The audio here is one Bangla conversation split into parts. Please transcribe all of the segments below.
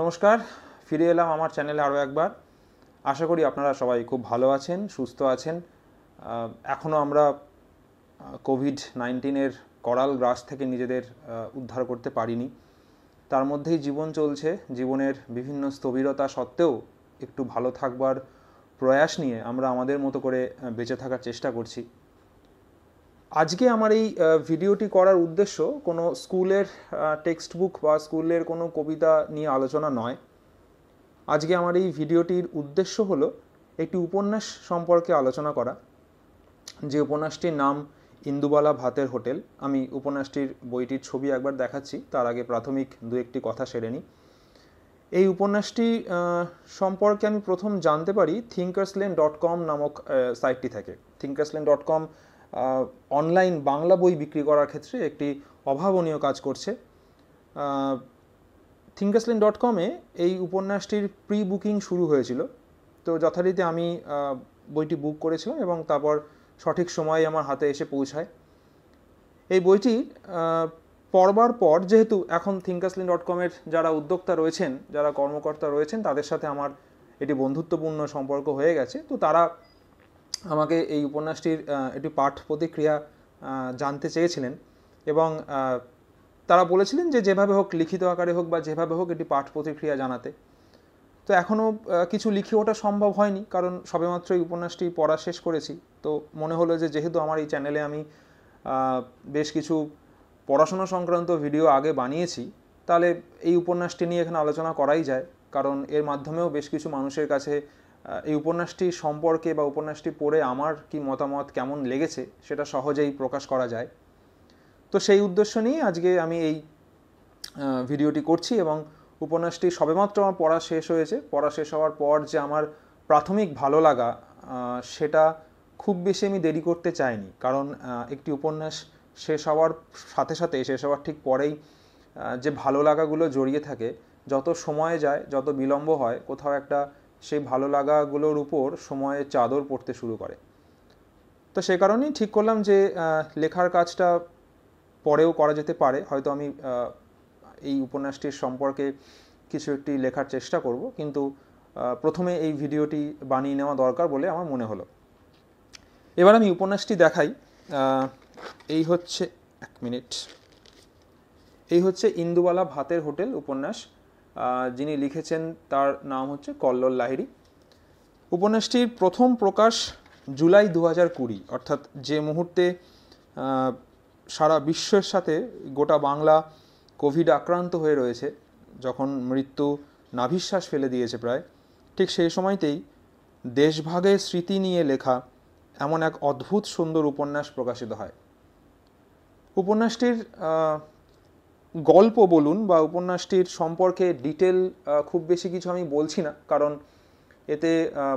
নমস্কার ফিরে এলাম আমার চ্যানেলে আরও একবার আশা করি আপনারা সবাই খুব ভালো আছেন সুস্থ আছেন এখনও আমরা কোভিড নাইন্টিনের করাল গ্রাস থেকে নিজেদের উদ্ধার করতে পারিনি তার মধ্যেই জীবন চলছে জীবনের বিভিন্ন স্থবিরতা সত্ত্বেও একটু ভালো থাকবার প্রয়াস নিয়ে আমরা আমাদের মতো করে বেঁচে থাকার চেষ্টা করছি আজকে আমার এই ভিডিওটি করার উদ্দেশ্য কোনো স্কুলের টেক্সট বুক বা স্কুলের কোনো কবিতা নিয়ে আলোচনা নয় আজকে আমার এই ভিডিওটির উদ্দেশ্য হল একটি উপন্যাস সম্পর্কে আলোচনা করা যে উপন্যাসটির নাম ইন্দুবালা ভাতের হোটেল আমি উপন্যাসটির বইটির ছবি একবার দেখাচ্ছি তার আগে প্রাথমিক দু একটি কথা সেরে নিই এই উপন্যাসটি সম্পর্কে আমি প্রথম জানতে পারি থিঙ্কার্সলেন ডট কম নামক সাইটটি থেকে Thinkerslane dot com online Bangla বই বিক্রি করার ক্ষেত্রে একটি অভাবনীয় কাজ করছে থিঙ্কাসলিন ডট কমে এই উপন্যাসটির প্রি বুকিং শুরু হয়েছিল তো যথারীতি আমি বইটি বুক করেছিলাম এবং তারপর সঠিক সময়ে আমার হাতে এসে পৌঁছায় এই বইটি পড়বার পর যেহেতু এখন থিঙ্কাসলিন ডট কমের যারা উদ্যোক্তা রয়েছেন যারা কর্মকর্তা রয়েছেন তাদের সাথে আমার এটি বন্ধুত্বপূর্ণ সম্পর্ক হয়ে গেছে তো তারা আমাকে এই উপন্যাসটির একটি পাঠ প্রতিক্রিয়া জানতে চেয়েছিলেন এবং তারা বলেছিলেন যে যেভাবে হোক লিখিত আকারে হোক বা যেভাবে হোক এটি পাঠ প্রতিক্রিয়া জানাতে তো এখনও কিছু লিখে ওঠা সম্ভব হয়নি কারণ সবেমাত্র এই উপন্যাসটি পড়া শেষ করেছি তো মনে হলো যে যেহেতু আমার এই চ্যানেলে আমি বেশ কিছু পড়াশোনা সংক্রান্ত ভিডিও আগে বানিয়েছি তাহলে এই উপন্যাসটি নিয়ে এখানে আলোচনা করাই যায় কারণ এর মাধ্যমেও বেশ কিছু মানুষের কাছে এই উপন্যাসটি সম্পর্কে বা উপন্যাসটি পড়ে আমার কি মতামত কেমন লেগেছে সেটা সহজেই প্রকাশ করা যায় তো সেই উদ্দেশ্য নিয়ে আজকে আমি এই ভিডিওটি করছি এবং উপন্যাসটি সবেমাত্র আমার পড়া শেষ হয়েছে পড়া শেষ হওয়ার পর যে আমার প্রাথমিক ভালো লাগা সেটা খুব বেশি আমি দেরি করতে চাইনি কারণ একটি উপন্যাস শেষ হওয়ার সাথে সাথে শেষ হওয়ার ঠিক পরেই যে ভালো লাগাগুলো জড়িয়ে থাকে যত সময় যায় যত বিলম্ব হয় কোথাও একটা সেই ভালো লাগাগুলোর উপর সময়ে চাদর পড়তে শুরু করে তো সে কারণেই ঠিক করলাম যে লেখার কাজটা পরেও করা যেতে পারে হয়তো আমি এই উপন্যাসটির সম্পর্কে কিছু একটি লেখার চেষ্টা করব কিন্তু প্রথমে এই ভিডিওটি বানিয়ে নেওয়া দরকার বলে আমার মনে হলো এবার আমি উপন্যাসটি দেখাই এই হচ্ছে এক মিনিট এই হচ্ছে ইন্দুবালা ভাতের হোটেল উপন্যাস যিনি লিখেছেন তার নাম হচ্ছে কল্লোল লাহিড়ি উপন্যাসটির প্রথম প্রকাশ জুলাই দু হাজার কুড়ি অর্থাৎ যে মুহূর্তে সারা বিশ্বের সাথে গোটা বাংলা কোভিড আক্রান্ত হয়ে রয়েছে যখন মৃত্যু নাভিশ্বাস ফেলে দিয়েছে প্রায় ঠিক সেই সময়তেই দেশভাগের স্মৃতি নিয়ে লেখা এমন এক অদ্ভুত সুন্দর উপন্যাস প্রকাশিত হয় উপন্যাসটির গল্প বলুন বা উপন্যাসটির সম্পর্কে ডিটেল খুব বেশি কিছু আমি বলছি না কারণ এতে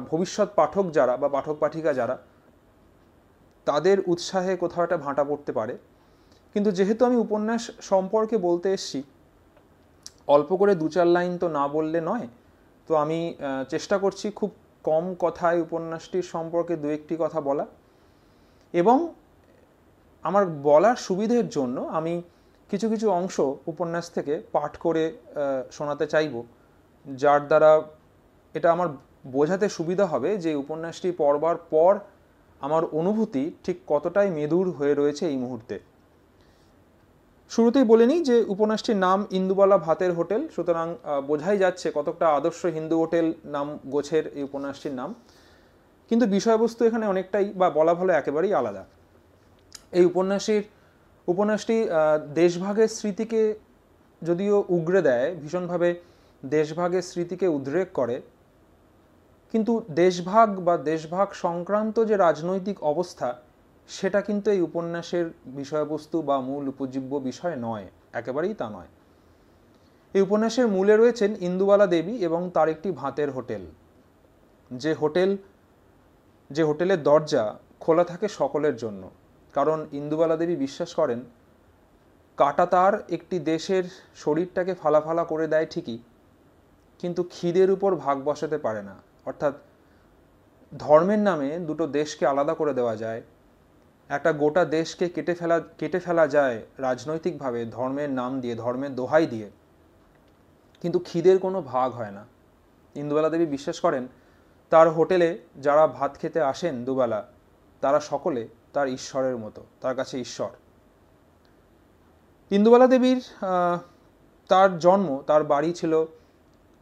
ভবিষ্যৎ পাঠক যারা বা পাঠক পাঠিকা যারা তাদের উৎসাহে কোথাও একটা ভাঁটা পড়তে পারে কিন্তু যেহেতু আমি উপন্যাস সম্পর্কে বলতে এসছি অল্প করে দু চার লাইন তো না বললে নয় তো আমি চেষ্টা করছি খুব কম কথায় উপন্যাসটির সম্পর্কে দু একটি কথা বলা এবং আমার বলার সুবিধের জন্য আমি কিছু কিছু অংশ উপন্যাস থেকে পাঠ করে শোনাতে চাইব যার দ্বারা এটা আমার বোঝাতে সুবিধা হবে যে উপন্যাসটি পড়বার পর আমার অনুভূতি ঠিক কতটাই মেদুর হয়ে রয়েছে এই মুহূর্তে শুরুতেই বলে নিই যে উপন্যাসটির নাম ইন্দুবালা ভাতের হোটেল সুতরাং বোঝাই যাচ্ছে কতকটা আদর্শ হিন্দু হোটেল নাম গোছের এই উপন্যাসটির নাম কিন্তু বিষয়বস্তু এখানে অনেকটাই বা বলা ভালো একেবারেই আলাদা এই উপন্যাসের উপন্যাসটি দেশভাগের স্মৃতিকে যদিও উগড়ে দেয় ভীষণভাবে দেশভাগের স্মৃতিকে উদ্রেক করে কিন্তু দেশভাগ বা দেশভাগ সংক্রান্ত যে রাজনৈতিক অবস্থা সেটা কিন্তু এই উপন্যাসের বিষয়বস্তু বা মূল উপজীব্য বিষয় নয় একেবারেই তা নয় এই উপন্যাসের মূলে রয়েছেন ইন্দুবালা দেবী এবং তার একটি ভাতের হোটেল যে হোটেল যে হোটেলের দরজা খোলা থাকে সকলের জন্য কারণ ইন্দুবালা দেবী বিশ্বাস করেন কাটা তার একটি দেশের শরীরটাকে ফালাফালা করে দেয় ঠিকই কিন্তু খিদের উপর ভাগ বসাতে পারে না অর্থাৎ ধর্মের নামে দুটো দেশকে আলাদা করে দেওয়া যায় একটা গোটা দেশকে কেটে ফেলা কেটে ফেলা যায় রাজনৈতিকভাবে ধর্মের নাম দিয়ে ধর্মের দোহাই দিয়ে কিন্তু খিদের কোনো ভাগ হয় না ইন্দুবালা দেবী বিশ্বাস করেন তার হোটেলে যারা ভাত খেতে আসেন দুবেলা তারা সকলে তার ঈশ্বরের মতো তার কাছে ঈশ্বর ইন্দুবালা দেবীর তার জন্ম তার বাড়ি ছিল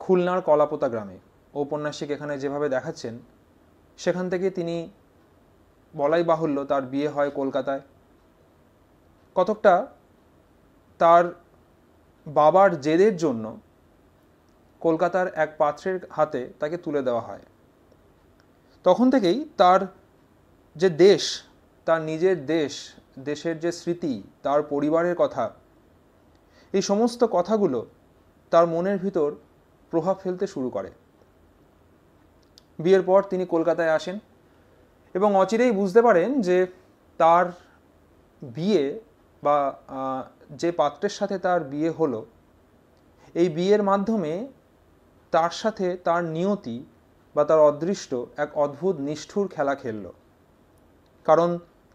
খুলনার কলাপোতা গ্রামে ঔপন্যাসিক এখানে যেভাবে দেখাচ্ছেন সেখান থেকে তিনি বলাই বাহুল্য তার বিয়ে হয় কলকাতায় কতকটা তার বাবার জেদের জন্য কলকাতার এক পাত্রের হাতে তাকে তুলে দেওয়া হয় তখন থেকেই তার যে দেশ তার নিজের দেশ দেশের যে স্মৃতি তার পরিবারের কথা এই সমস্ত কথাগুলো তার মনের ভিতর প্রভাব ফেলতে শুরু করে বিয়ের পর তিনি কলকাতায় আসেন এবং অচিরেই বুঝতে পারেন যে তার বিয়ে বা যে পাত্রের সাথে তার বিয়ে হলো এই বিয়ের মাধ্যমে তার সাথে তার নিয়তি বা তার অদৃষ্ট এক অদ্ভুত নিষ্ঠুর খেলা খেলল কারণ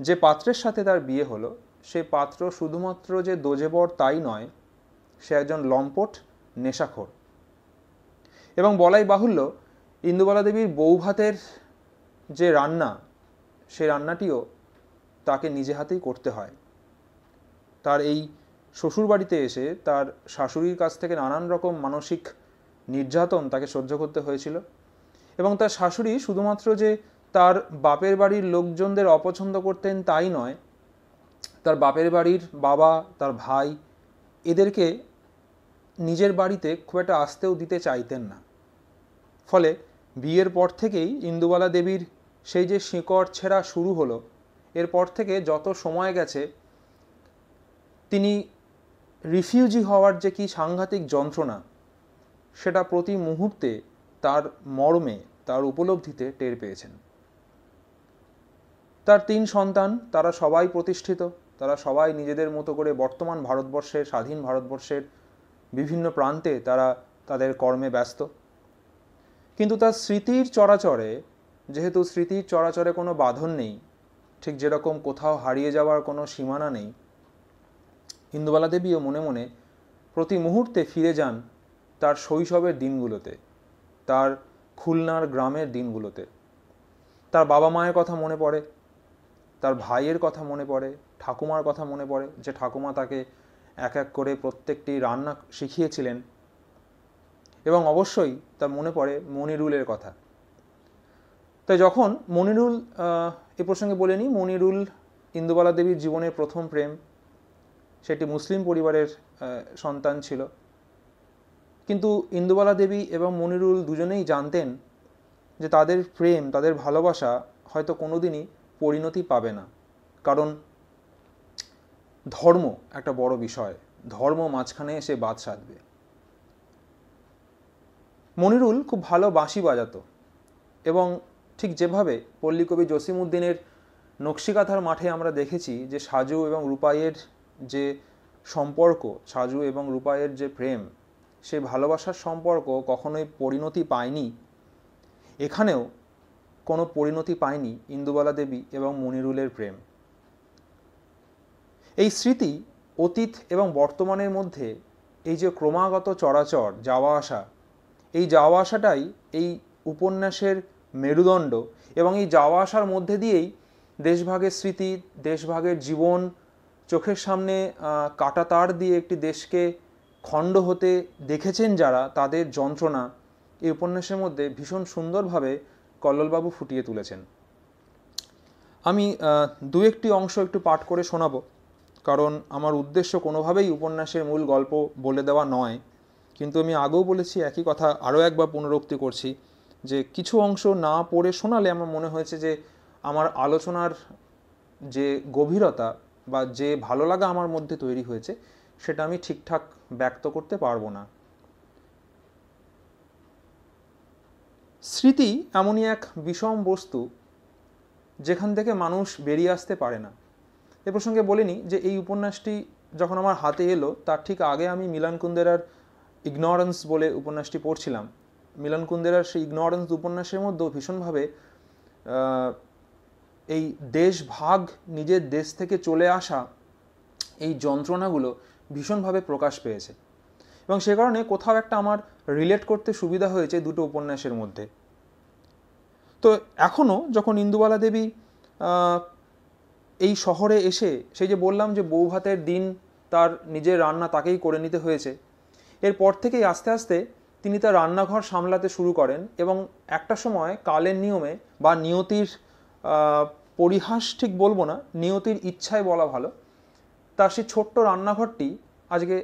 যে পাত্রের সাথে তার বিয়ে হলো সে পাত্র শুধুমাত্র যে দোজেবর তাই নয় সে একজন লম্পট নেশাখোর এবং বলাই বাহুল্য ইন্দুবালা দেবীর বৌভাতের যে রান্না সে রান্নাটিও তাকে নিজে হাতেই করতে হয় তার এই শ্বশুর বাড়িতে এসে তার শাশুড়ির কাছ থেকে নানান রকম মানসিক নির্যাতন তাকে সহ্য করতে হয়েছিল এবং তার শাশুড়ি শুধুমাত্র যে তার বাপের বাড়ির লোকজনদের অপছন্দ করতেন তাই নয় তার বাপের বাড়ির বাবা তার ভাই এদেরকে নিজের বাড়িতে খুব একটা আসতেও দিতে চাইতেন না ফলে বিয়ের পর থেকেই ইন্দুবালা দেবীর সেই যে শিকড় ছেঁড়া শুরু হলো এরপর থেকে যত সময় গেছে তিনি রিফিউজি হওয়ার যে কি সাংঘাতিক যন্ত্রণা সেটা প্রতি মুহূর্তে তার মর্মে তার উপলব্ধিতে টের পেয়েছেন তার তিন সন্তান তারা সবাই প্রতিষ্ঠিত তারা সবাই নিজেদের মতো করে বর্তমান ভারতবর্ষের স্বাধীন ভারতবর্ষের বিভিন্ন প্রান্তে তারা তাদের কর্মে ব্যস্ত কিন্তু তার স্মৃতির চরাচরে যেহেতু স্মৃতির চরাচরে কোনো বাঁধন নেই ঠিক যেরকম কোথাও হারিয়ে যাওয়ার কোনো সীমানা নেই ইন্দুবালা দেবীও মনে মনে প্রতি মুহূর্তে ফিরে যান তার শৈশবের দিনগুলোতে তার খুলনার গ্রামের দিনগুলোতে তার বাবা মায়ের কথা মনে পড়ে তার ভাইয়ের কথা মনে পড়ে ঠাকুমার কথা মনে পড়ে যে ঠাকুমা তাকে এক এক করে প্রত্যেকটি রান্না শিখিয়েছিলেন এবং অবশ্যই তার মনে পড়ে মনিরুলের কথা তাই যখন মনিরুল এ প্রসঙ্গে বলে নি মনিরুল ইন্দুবালা দেবীর জীবনের প্রথম প্রেম সেটি মুসলিম পরিবারের সন্তান ছিল কিন্তু ইন্দুবালা দেবী এবং মনিরুল দুজনেই জানতেন যে তাদের প্রেম তাদের ভালোবাসা হয়তো কোনোদিনই পরিণতি পাবে না কারণ ধর্ম একটা বড় বিষয় ধর্ম মাঝখানে এসে বাদ সাধবে মনিরুল খুব ভালো বাঁশি বাজাত এবং ঠিক যেভাবে পল্লীকবি জসিমুদ্দিনের নকশিকাথার মাঠে আমরা দেখেছি যে সাজু এবং রূপাইয়ের যে সম্পর্ক সাজু এবং রূপাইয়ের যে প্রেম সে ভালোবাসার সম্পর্ক কখনোই পরিণতি পায়নি এখানেও কোনো পরিণতি পায়নি ইন্দুবালা দেবী এবং মনিরুলের প্রেম এই স্মৃতি অতীত এবং বর্তমানের মধ্যে এই যে ক্রমাগত চরাচর যাওয়া আসা এই যাওয়া আসাটাই এই উপন্যাসের মেরুদণ্ড এবং এই যাওয়া আসার মধ্যে দিয়েই দেশভাগের স্মৃতি দেশভাগের জীবন চোখের সামনে কাটা তার দিয়ে একটি দেশকে খণ্ড হতে দেখেছেন যারা তাদের যন্ত্রণা এই উপন্যাসের মধ্যে ভীষণ সুন্দরভাবে কল্লোলবাবু ফুটিয়ে তুলেছেন আমি দু একটি অংশ একটু পাঠ করে শোনাবো কারণ আমার উদ্দেশ্য কোনোভাবেই উপন্যাসের মূল গল্প বলে দেওয়া নয় কিন্তু আমি আগেও বলেছি একই কথা আরও একবার পুনরুক্তি করছি যে কিছু অংশ না পড়ে শোনালে আমার মনে হয়েছে যে আমার আলোচনার যে গভীরতা বা যে ভালো লাগা আমার মধ্যে তৈরি হয়েছে সেটা আমি ঠিকঠাক ব্যক্ত করতে পারবো না স্মৃতি এমনই এক বিষম বস্তু যেখান থেকে মানুষ বেরিয়ে আসতে পারে না এ প্রসঙ্গে বলিনি যে এই উপন্যাসটি যখন আমার হাতে এলো তার ঠিক আগে আমি মিলান কুন্দেরার ইগনোরেন্স বলে উপন্যাসটি পড়ছিলাম মিলান কুন্দেরার সেই ইগনোরেন্স উপন্যাসের মধ্যেও ভীষণভাবে এই দেশ ভাগ নিজের দেশ থেকে চলে আসা এই যন্ত্রণাগুলো ভীষণভাবে প্রকাশ পেয়েছে এবং সে কারণে কোথাও একটা আমার রিলেট করতে সুবিধা হয়েছে দুটো উপন্যাসের মধ্যে তো এখনও যখন ইন্দুবালা দেবী এই শহরে এসে সেই যে বললাম যে বউ ভাতের দিন তার নিজের রান্না তাকেই করে নিতে হয়েছে এরপর থেকেই আস্তে আস্তে তিনি তার রান্নাঘর সামলাতে শুরু করেন এবং একটা সময় কালের নিয়মে বা নিয়তির পরিহাস ঠিক বলবো না নিয়তির ইচ্ছায় বলা ভালো তার সেই ছোট্ট রান্নাঘরটি আজকে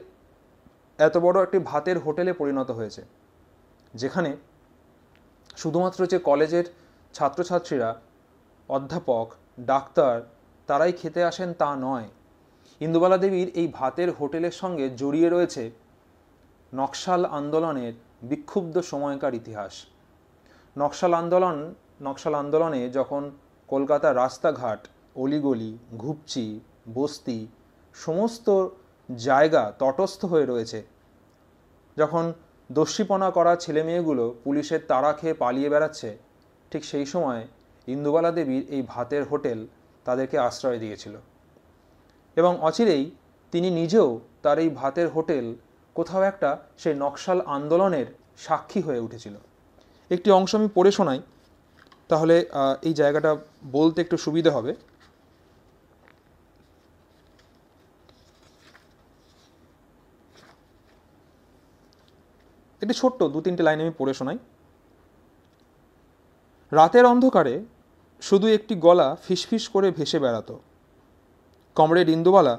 এত বড় একটি ভাতের হোটেলে পরিণত হয়েছে যেখানে শুধুমাত্র যে কলেজের ছাত্রছাত্রীরা অধ্যাপক ডাক্তার তারাই খেতে আসেন তা নয় ইন্দুবালা দেবীর এই ভাতের হোটেলের সঙ্গে জড়িয়ে রয়েছে নকশাল আন্দোলনের বিক্ষুব্ধ সময়কার ইতিহাস নকশাল আন্দোলন নকশাল আন্দোলনে যখন কলকাতা রাস্তাঘাট অলিগলি ঘুপচি বস্তি সমস্ত জায়গা তটস্থ হয়ে রয়েছে যখন দস্যিপনা করা ছেলে মেয়েগুলো পুলিশের তাড়া খেয়ে পালিয়ে বেড়াচ্ছে ঠিক সেই সময় ইন্দুবালা দেবীর এই ভাতের হোটেল তাদেরকে আশ্রয় দিয়েছিল এবং অচিরেই তিনি নিজেও তার এই ভাতের হোটেল কোথাও একটা সেই নকশাল আন্দোলনের সাক্ষী হয়ে উঠেছিল একটি অংশ আমি পড়ে শোনাই তাহলে এই জায়গাটা বলতে একটু সুবিধা হবে এটি ছোট্ট দু তিনটে লাইন আমি পড়ে শোনাই রাতের অন্ধকারে শুধু একটি গলা ফিসফিস করে ভেসে বেড়াত কমরেড ইন্দুবালা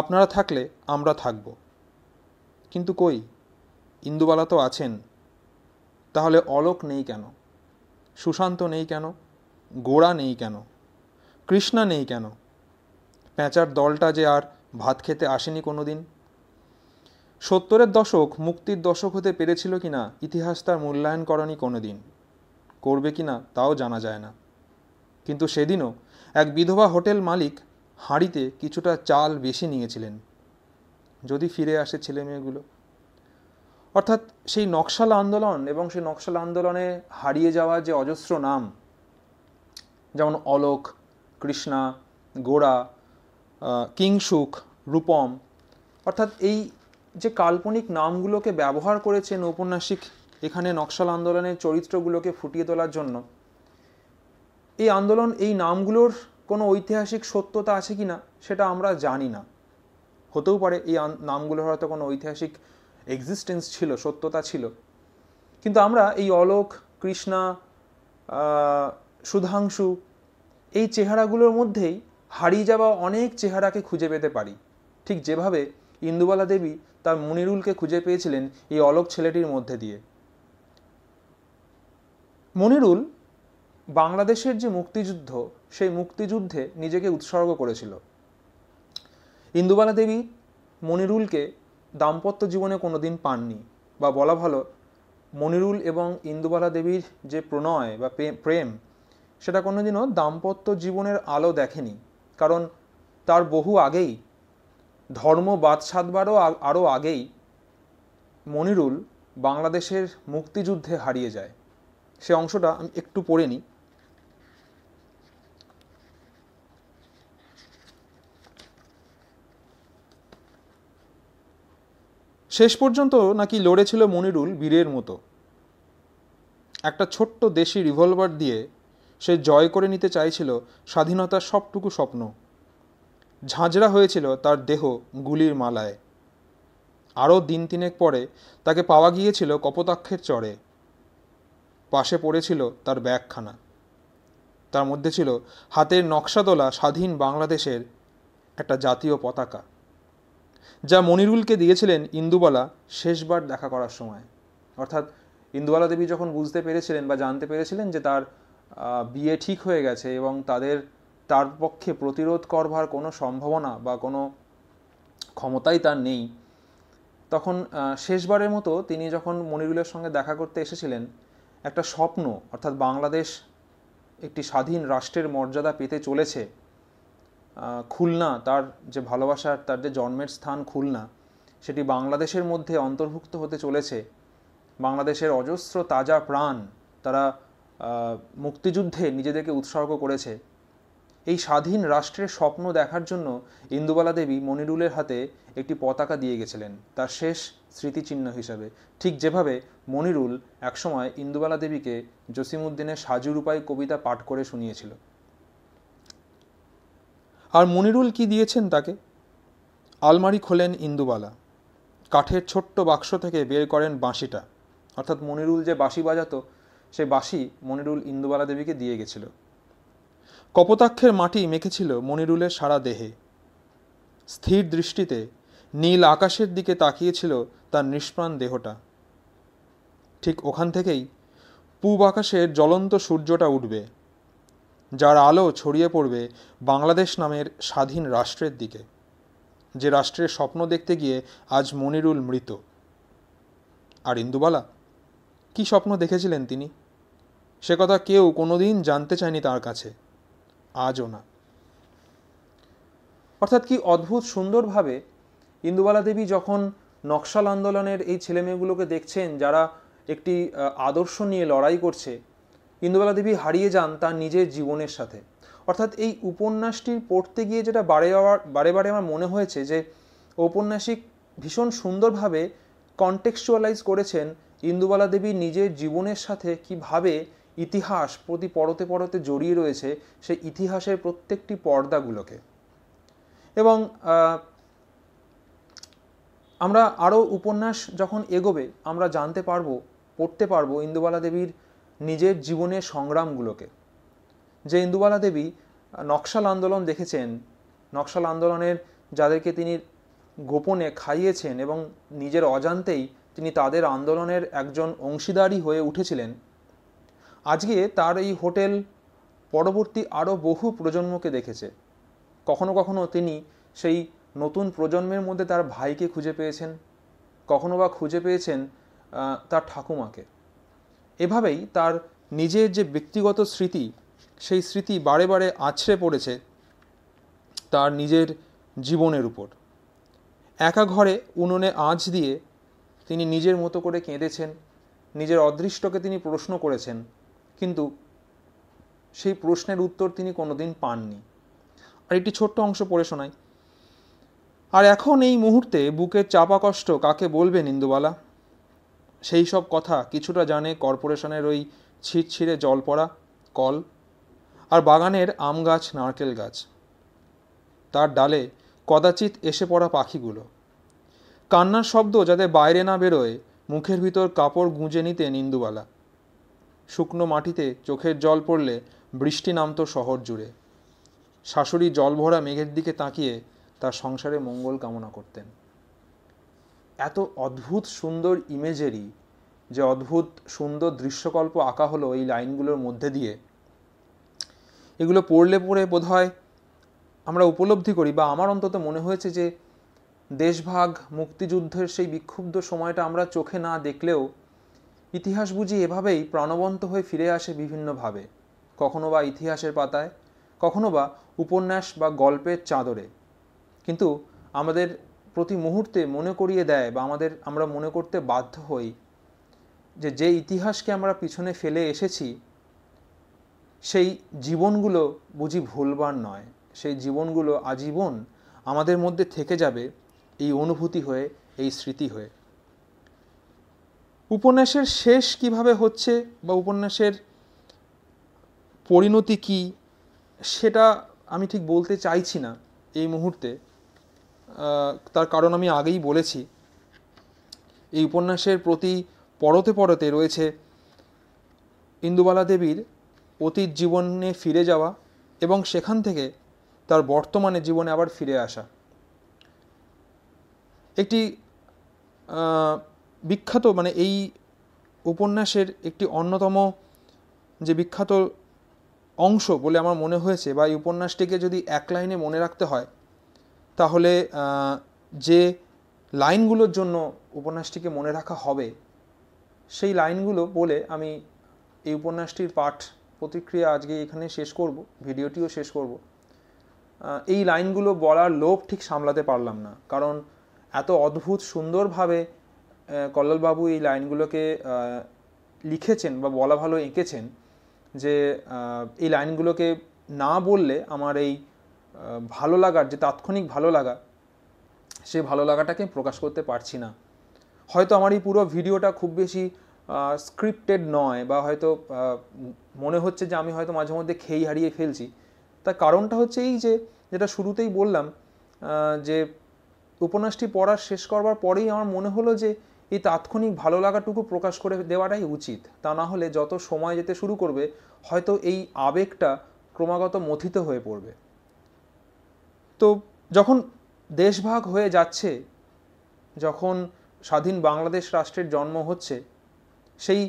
আপনারা থাকলে আমরা থাকব কিন্তু কই ইন্দুবালা তো আছেন তাহলে অলোক নেই কেন সুশান্ত নেই কেন গোড়া নেই কেন কৃষ্ণা নেই কেন প্যাঁচার দলটা যে আর ভাত খেতে আসেনি কোনো দিন সত্তরের দশক মুক্তির দশক হতে পেরেছিল কি না ইতিহাস তার মূল্যায়ন করেনি কোনোদিন করবে কি না তাও জানা যায় না কিন্তু সেদিনও এক বিধবা হোটেল মালিক হাঁড়িতে কিছুটা চাল বেশি নিয়েছিলেন যদি ফিরে আসে ছেলে মেয়েগুলো অর্থাৎ সেই নকশাল আন্দোলন এবং সেই নকশাল আন্দোলনে হারিয়ে যাওয়া যে অজস্র নাম যেমন অলোক কৃষ্ণা গোড়া কিংসুখ রূপম অর্থাৎ এই যে কাল্পনিক নামগুলোকে ব্যবহার করেছেন ঔপন্যাসিক এখানে নকশাল আন্দোলনের চরিত্রগুলোকে ফুটিয়ে তোলার জন্য এই আন্দোলন এই নামগুলোর কোনো ঐতিহাসিক সত্যতা আছে কি না সেটা আমরা জানি না হতেও পারে এই নামগুলোর হয়তো কোনো ঐতিহাসিক এক্সিস্টেন্স ছিল সত্যতা ছিল কিন্তু আমরা এই অলোক কৃষ্ণা সুধাংশু এই চেহারাগুলোর মধ্যেই হারিয়ে যাওয়া অনেক চেহারাকে খুঁজে পেতে পারি ঠিক যেভাবে ইন্দুবালা দেবী তার মনিরুলকে খুঁজে পেয়েছিলেন এই অলক ছেলেটির মধ্যে দিয়ে মনিরুল বাংলাদেশের যে মুক্তিযুদ্ধ সেই মুক্তিযুদ্ধে নিজেকে উৎসর্গ করেছিল ইন্দুবালা দেবী মনিরুলকে দাম্পত্য জীবনে কোনো দিন পাননি বা বলা ভালো মনিরুল এবং ইন্দুবালা দেবীর যে প্রণয় বা প্রেম সেটা কোনোদিনও দাম্পত্য জীবনের আলো দেখেনি কারণ তার বহু আগেই ধর্ম বাদ সাধবারও আরও আগেই মনিরুল বাংলাদেশের মুক্তিযুদ্ধে হারিয়ে যায় সে অংশটা আমি একটু পড়ে নিই শেষ পর্যন্ত নাকি লড়েছিল মনিরুল বীরের মতো একটা ছোট্ট দেশি রিভলভার দিয়ে সে জয় করে নিতে চাইছিল স্বাধীনতার সবটুকু স্বপ্ন ঝাঁঝরা হয়েছিল তার দেহ গুলির মালায় আরও দিন তিনেক পরে তাকে পাওয়া গিয়েছিল কপোতাক্ষের চড়ে পাশে পড়েছিল তার ব্যাগখানা তার মধ্যে ছিল হাতের নকশা তোলা স্বাধীন বাংলাদেশের একটা জাতীয় পতাকা যা মনিরুলকে দিয়েছিলেন ইন্দুবালা শেষবার দেখা করার সময় অর্থাৎ ইন্দুবালা দেবী যখন বুঝতে পেরেছিলেন বা জানতে পেরেছিলেন যে তার বিয়ে ঠিক হয়ে গেছে এবং তাদের তার পক্ষে প্রতিরোধ করবার কোনো সম্ভাবনা বা কোনো ক্ষমতাই তার নেই তখন শেষবারের মতো তিনি যখন মনিরুলের সঙ্গে দেখা করতে এসেছিলেন একটা স্বপ্ন অর্থাৎ বাংলাদেশ একটি স্বাধীন রাষ্ট্রের মর্যাদা পেতে চলেছে খুলনা তার যে ভালোবাসার তার যে জন্মের স্থান খুলনা সেটি বাংলাদেশের মধ্যে অন্তর্ভুক্ত হতে চলেছে বাংলাদেশের অজস্র তাজা প্রাণ তারা মুক্তিযুদ্ধে নিজেদেরকে উৎসর্গ করেছে এই স্বাধীন রাষ্ট্রের স্বপ্ন দেখার জন্য ইন্দুবালা দেবী মনিরুলের হাতে একটি পতাকা দিয়ে গেছিলেন তার শেষ স্মৃতিচিহ্ন হিসাবে ঠিক যেভাবে মনিরুল একসময় ইন্দুবালা দেবীকে জসিমুদ্দিনের সাজুরূপায় কবিতা পাঠ করে শুনিয়েছিল আর মনিরুল কি দিয়েছেন তাকে আলমারি খোলেন ইন্দুবালা কাঠের ছোট্ট বাক্স থেকে বের করেন বাঁশিটা অর্থাৎ মনিরুল যে বাঁশি বাজাতো সে বাঁশি মনিরুল ইন্দুবালা দেবীকে দিয়ে গেছিল কপোতাক্ষের মাটি মেখেছিল মনিরুলের সারা দেহে স্থির দৃষ্টিতে নীল আকাশের দিকে তাকিয়েছিল তার নিষ্প্রাণ দেহটা ঠিক ওখান থেকেই পূব আকাশের জ্বলন্ত সূর্যটা উঠবে যার আলো ছড়িয়ে পড়বে বাংলাদেশ নামের স্বাধীন রাষ্ট্রের দিকে যে রাষ্ট্রের স্বপ্ন দেখতে গিয়ে আজ মনিরুল মৃত আর ইন্দুবালা কি স্বপ্ন দেখেছিলেন তিনি সে কথা কেউ কোনোদিন জানতে চায়নি তার কাছে আজও না অর্থাৎ কি অদ্ভুত সুন্দরভাবে ইন্দুবালা দেবী যখন নকশাল আন্দোলনের এই ছেলেমেয়েগুলোকে দেখছেন যারা একটি আদর্শ নিয়ে লড়াই করছে ইন্দুবালা দেবী হারিয়ে যান তার নিজের জীবনের সাথে অর্থাৎ এই উপন্যাসটি পড়তে গিয়ে যেটা বারে বারে বারে আমার মনে হয়েছে যে ঔপন্যাসিক ভীষণ সুন্দরভাবে কন্টেক্সচুয়ালাইজ করেছেন ইন্দুবালা দেবী নিজের জীবনের সাথে কিভাবে ইতিহাস প্রতি পরতে পরতে জড়িয়ে রয়েছে সেই ইতিহাসের প্রত্যেকটি পর্দাগুলোকে এবং আমরা আরও উপন্যাস যখন এগোবে আমরা জানতে পারবো পড়তে পারবো ইন্দুবালা দেবীর নিজের জীবনের সংগ্রামগুলোকে যে ইন্দুবালা দেবী নকশাল আন্দোলন দেখেছেন নকশাল আন্দোলনের যাদেরকে তিনি গোপনে খাইয়েছেন এবং নিজের অজান্তেই তিনি তাদের আন্দোলনের একজন অংশীদারই হয়ে উঠেছিলেন আজকে তার এই হোটেল পরবর্তী আরও বহু প্রজন্মকে দেখেছে কখনো কখনো তিনি সেই নতুন প্রজন্মের মধ্যে তার ভাইকে খুঁজে পেয়েছেন কখনো বা খুঁজে পেয়েছেন তার ঠাকুমাকে এভাবেই তার নিজের যে ব্যক্তিগত স্মৃতি সেই স্মৃতি বারে বারে আছড়ে পড়েছে তার নিজের জীবনের উপর একা ঘরে উনুনে আঁচ দিয়ে তিনি নিজের মতো করে কেঁদেছেন নিজের অদৃষ্টকে তিনি প্রশ্ন করেছেন কিন্তু সেই প্রশ্নের উত্তর তিনি কোনোদিন পাননি আর একটি ছোট্ট অংশ পড়ে শোনাই আর এখন এই মুহূর্তে বুকের চাপা কষ্ট কাকে বলবে নিন্দুবালা সেই সব কথা কিছুটা জানে কর্পোরেশনের ওই ছিটছিড়ে জল পড়া কল আর বাগানের আম গাছ নারকেল গাছ তার ডালে কদাচিৎ এসে পড়া পাখিগুলো কান্নার শব্দ যাতে বাইরে না বেরোয় মুখের ভিতর কাপড় গুঁজে নিতে নিন্দুবালা শুকনো মাটিতে চোখের জল পড়লে বৃষ্টি নামতো শহর জুড়ে শাশুড়ি জলভরা মেঘের দিকে তাকিয়ে তার সংসারে মঙ্গল কামনা করতেন এত অদ্ভুত সুন্দর ইমেজেরই যে অদ্ভুত সুন্দর দৃশ্যকল্প আঁকা হলো এই লাইনগুলোর মধ্যে দিয়ে এগুলো পড়লে পড়ে বোধ হয় আমরা উপলব্ধি করি বা আমার অন্তত মনে হয়েছে যে দেশভাগ মুক্তিযুদ্ধের সেই বিক্ষুব্ধ সময়টা আমরা চোখে না দেখলেও ইতিহাস বুঝি এভাবেই প্রাণবন্ত হয়ে ফিরে আসে বিভিন্নভাবে কখনো বা ইতিহাসের পাতায় কখনো বা উপন্যাস বা গল্পের চাদরে কিন্তু আমাদের প্রতি মুহূর্তে মনে করিয়ে দেয় বা আমাদের আমরা মনে করতে বাধ্য হই যে যে ইতিহাসকে আমরা পিছনে ফেলে এসেছি সেই জীবনগুলো বুঝি ভুলবার নয় সেই জীবনগুলো আজীবন আমাদের মধ্যে থেকে যাবে এই অনুভূতি হয়ে এই স্মৃতি হয়ে উপন্যাসের শেষ কিভাবে হচ্ছে বা উপন্যাসের পরিণতি কি সেটা আমি ঠিক বলতে চাইছি না এই মুহূর্তে তার কারণ আমি আগেই বলেছি এই উপন্যাসের প্রতি পরতে পরতে রয়েছে ইন্দুবালা দেবীর অতীত জীবনে ফিরে যাওয়া এবং সেখান থেকে তার বর্তমানে জীবনে আবার ফিরে আসা একটি বিখ্যাত মানে এই উপন্যাসের একটি অন্যতম যে বিখ্যাত অংশ বলে আমার মনে হয়েছে বা এই উপন্যাসটিকে যদি এক লাইনে মনে রাখতে হয় তাহলে যে লাইনগুলোর জন্য উপন্যাসটিকে মনে রাখা হবে সেই লাইনগুলো বলে আমি এই উপন্যাসটির পাঠ প্রতিক্রিয়া আজকে এখানে শেষ করব ভিডিওটিও শেষ করব এই লাইনগুলো বলার লোভ ঠিক সামলাতে পারলাম না কারণ এত অদ্ভুত সুন্দরভাবে কল্লালবাবু এই লাইনগুলোকে লিখেছেন বা বলা ভালো এঁকেছেন যে এই লাইনগুলোকে না বললে আমার এই ভালো লাগার যে তাৎক্ষণিক ভালো লাগা সে ভালো লাগাটাকে প্রকাশ করতে পারছি না হয়তো আমার এই পুরো ভিডিওটা খুব বেশি স্ক্রিপ্টেড নয় বা হয়তো মনে হচ্ছে যে আমি হয়তো মাঝে মধ্যে খেই হারিয়ে ফেলছি তার কারণটা হচ্ছে এই যে যেটা শুরুতেই বললাম যে উপন্যাসটি পড়া শেষ করবার পরেই আমার মনে হলো যে এই তাৎক্ষণিক ভালো লাগাটুকু প্রকাশ করে দেওয়াটাই উচিত তা না হলে যত সময় যেতে শুরু করবে হয়তো এই আবেগটা ক্রমাগত মথিত হয়ে পড়বে তো যখন দেশভাগ হয়ে যাচ্ছে যখন স্বাধীন বাংলাদেশ রাষ্ট্রের জন্ম হচ্ছে সেই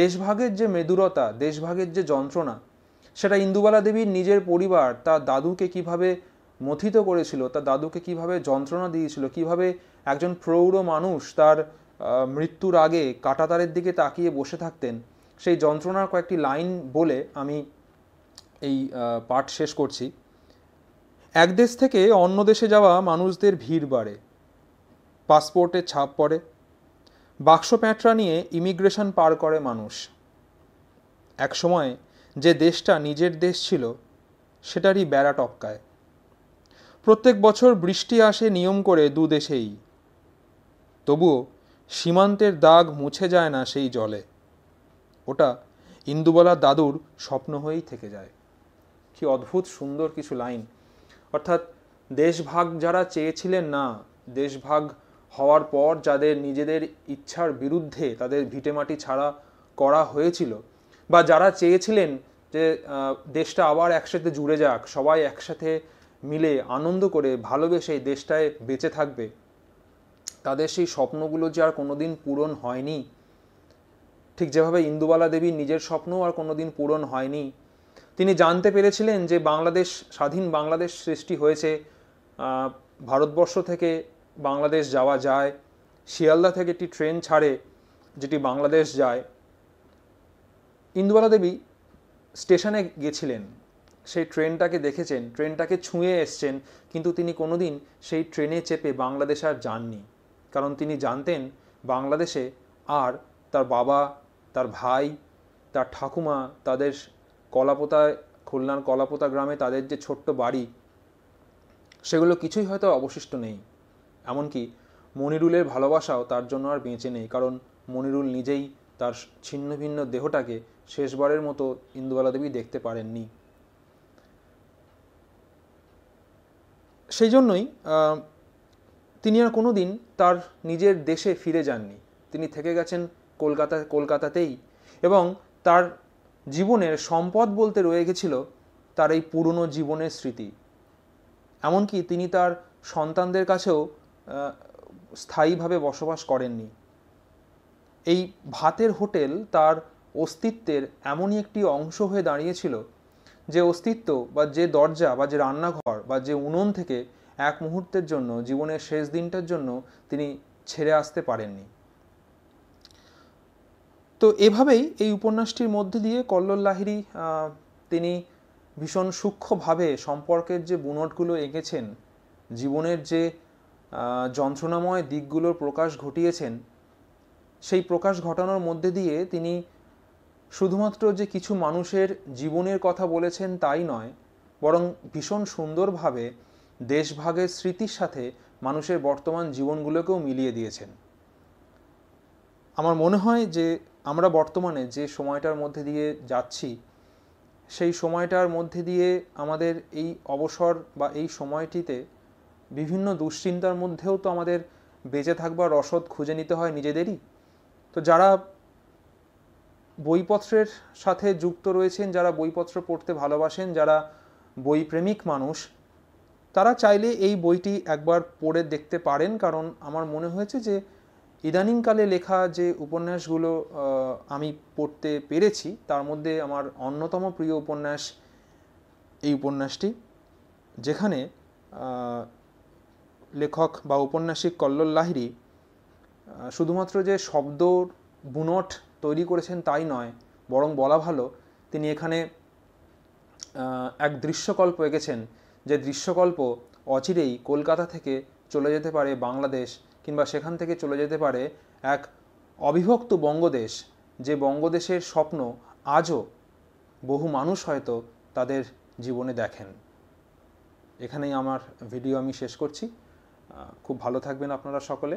দেশভাগের যে মেদুরতা দেশভাগের যে যন্ত্রণা সেটা ইন্দুবালা দেবীর নিজের পরিবার তার দাদুকে কিভাবে মথিত করেছিল তার দাদুকে কিভাবে যন্ত্রণা দিয়েছিল কিভাবে একজন প্রৌঢ় মানুষ তার মৃত্যুর আগে কাটাতারের দিকে তাকিয়ে বসে থাকতেন সেই যন্ত্রণার কয়েকটি লাইন বলে আমি এই পাঠ শেষ করছি এক দেশ থেকে অন্য দেশে যাওয়া মানুষদের ভিড় বাড়ে পাসপোর্টে ছাপ পড়ে বাক্স প্যাঁটরা নিয়ে ইমিগ্রেশন পার করে মানুষ এক সময় যে দেশটা নিজের দেশ ছিল সেটারই বেড়া টপকায় প্রত্যেক বছর বৃষ্টি আসে নিয়ম করে দু দেশেই তবুও সীমান্তের দাগ মুছে যায় না সেই জলে ওটা ইন্দুবলা দাদুর স্বপ্ন হয়েই থেকে যায় কি অদ্ভুত সুন্দর কিছু লাইন অর্থাৎ দেশভাগ যারা চেয়েছিলেন না দেশভাগ হওয়ার পর যাদের নিজেদের ইচ্ছার বিরুদ্ধে তাদের ভিটেমাটি ছাড়া করা হয়েছিল বা যারা চেয়েছিলেন যে দেশটা আবার একসাথে জুড়ে যাক সবাই একসাথে মিলে আনন্দ করে ভালোবেসে দেশটায় বেঁচে থাকবে তাদের সেই স্বপ্নগুলো যে আর কোনোদিন পূরণ হয়নি ঠিক যেভাবে ইন্দুবালা দেবীর নিজের স্বপ্নও আর কোনোদিন পূরণ হয়নি তিনি জানতে পেরেছিলেন যে বাংলাদেশ স্বাধীন বাংলাদেশ সৃষ্টি হয়েছে ভারতবর্ষ থেকে বাংলাদেশ যাওয়া যায় শিয়ালদা থেকে একটি ট্রেন ছাড়ে যেটি বাংলাদেশ যায় ইন্দুবালা দেবী স্টেশনে গেছিলেন সেই ট্রেনটাকে দেখেছেন ট্রেনটাকে ছুঁয়ে এসছেন কিন্তু তিনি কোনোদিন সেই ট্রেনে চেপে বাংলাদেশ আর যাননি কারণ তিনি জানতেন বাংলাদেশে আর তার বাবা তার ভাই তার ঠাকুমা তাদের কলাপোতায় খুলনার কলাপোতা গ্রামে তাদের যে ছোট্ট বাড়ি সেগুলো কিছুই হয়তো অবশিষ্ট নেই এমনকি মনিরুলের ভালোবাসাও তার জন্য আর বেঁচে নেই কারণ মনিরুল নিজেই তার ছিন্ন ভিন্ন দেহটাকে শেষবারের মতো ইন্দুবালা দেবী দেখতে পারেননি সেই জন্যই তিনি আর কোনো দিন তার নিজের দেশে ফিরে যাননি তিনি থেকে গেছেন কলকাতা কলকাতাতেই এবং তার জীবনের সম্পদ বলতে রয়ে গেছিল তার এই পুরনো জীবনের স্মৃতি এমনকি তিনি তার সন্তানদের কাছেও স্থায়ীভাবে বসবাস করেননি এই ভাতের হোটেল তার অস্তিত্বের এমনই একটি অংশ হয়ে দাঁড়িয়েছিল যে অস্তিত্ব বা যে দরজা বা যে রান্নাঘর বা যে উনুন থেকে এক মুহূর্তের জন্য জীবনের শেষ দিনটার জন্য তিনি ছেড়ে আসতে পারেননি তো এভাবেই এই উপন্যাসটির মধ্যে দিয়ে কল্লোল লাহিরি তিনি ভীষণ সূক্ষ্মভাবে সম্পর্কের যে বুনটগুলো এঁকেছেন জীবনের যে যন্ত্রণাময় দিকগুলোর প্রকাশ ঘটিয়েছেন সেই প্রকাশ ঘটানোর মধ্যে দিয়ে তিনি শুধুমাত্র যে কিছু মানুষের জীবনের কথা বলেছেন তাই নয় বরং ভীষণ সুন্দরভাবে দেশভাগের স্মৃতির সাথে মানুষের বর্তমান জীবনগুলোকেও মিলিয়ে দিয়েছেন আমার মনে হয় যে আমরা বর্তমানে যে সময়টার মধ্যে দিয়ে যাচ্ছি সেই সময়টার মধ্যে দিয়ে আমাদের এই অবসর বা এই সময়টিতে বিভিন্ন দুশ্চিন্তার মধ্যেও তো আমাদের বেঁচে থাকবার রসদ খুঁজে নিতে হয় নিজেদেরই তো যারা বইপত্রের সাথে যুক্ত রয়েছেন যারা বইপত্র পড়তে ভালোবাসেন যারা বইপ্রেমিক মানুষ তারা চাইলে এই বইটি একবার পড়ে দেখতে পারেন কারণ আমার মনে হয়েছে যে ইদানিংকালে লেখা যে উপন্যাসগুলো আমি পড়তে পেরেছি তার মধ্যে আমার অন্যতম প্রিয় উপন্যাস এই উপন্যাসটি যেখানে লেখক বা উপন্যাসিক কল্লোল লাহিরি শুধুমাত্র যে শব্দ বুনট তৈরি করেছেন তাই নয় বরং বলা ভালো তিনি এখানে এক দৃশ্যকল্প এঁকেছেন যে দৃশ্যকল্প অচিরেই কলকাতা থেকে চলে যেতে পারে বাংলাদেশ কিংবা সেখান থেকে চলে যেতে পারে এক অবিভক্ত বঙ্গদেশ যে বঙ্গদেশের স্বপ্ন আজও বহু মানুষ হয়তো তাদের জীবনে দেখেন এখানেই আমার ভিডিও আমি শেষ করছি খুব ভালো থাকবেন আপনারা সকলে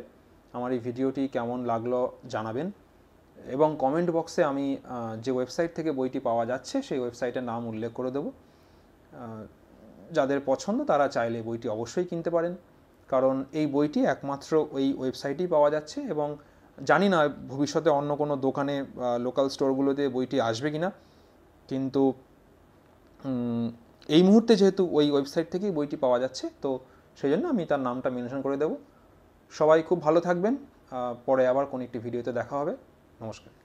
আমার এই ভিডিওটি কেমন লাগলো জানাবেন এবং কমেন্ট বক্সে আমি যে ওয়েবসাইট থেকে বইটি পাওয়া যাচ্ছে সেই ওয়েবসাইটের নাম উল্লেখ করে দেবো যাদের পছন্দ তারা চাইলে বইটি অবশ্যই কিনতে পারেন কারণ এই বইটি একমাত্র ওই ওয়েবসাইটেই পাওয়া যাচ্ছে এবং জানি না ভবিষ্যতে অন্য কোনো দোকানে লোকাল স্টোরগুলোতে বইটি আসবে কি না কিন্তু এই মুহূর্তে যেহেতু ওই ওয়েবসাইট থেকেই বইটি পাওয়া যাচ্ছে তো সেই জন্য আমি তার নামটা মেনশন করে দেব সবাই খুব ভালো থাকবেন পরে আবার কোনো একটি ভিডিওতে দেখা হবে নমস্কার